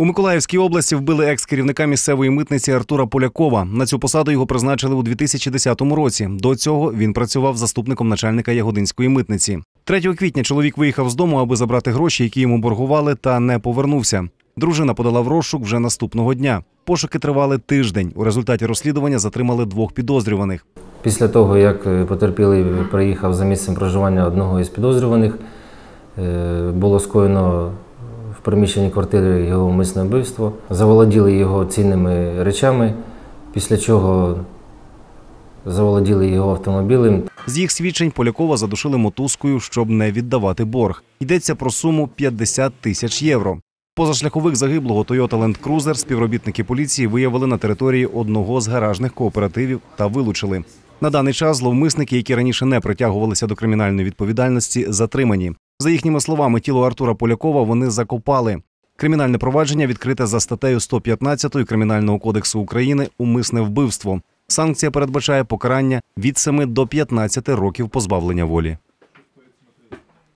У Миколаївській області вбили екс-керівника місцевої митниці Артура Полякова. На цю посаду його призначили у 2010 році. До цього він працював заступником начальника Ягодинської митниці. 3 квітня чоловік виїхав з дому, аби забрати гроші, які йому боргували, та не повернувся. Дружина подала в розшук вже наступного дня. Пошуки тривали тиждень. У результаті розслідування затримали двох підозрюваних. Після того, як е, потерпілий приїхав за місцем проживання одного із підозрюваних, е, було скоєно приміщенні квартири його умисне вбивство, заволоділи його цінними речами, після чого заволоділи його автомобілем. З їх свідчень Полякова задушили мотузкою, щоб не віддавати борг. Йдеться про суму 50 тисяч євро. Позашляхових загиблого Toyota Land Cruiser співробітники поліції виявили на території одного з гаражних кооперативів та вилучили. На даний час зловмисники, які раніше не притягувалися до кримінальної відповідальності, затримані. За їхніми словами, тіло Артура Полякова вони закопали. Кримінальне провадження відкрите за статтею 115 кримінального кодексу України Умисне вбивство. Санкція передбачає покарання від 7 до 15 років позбавлення волі.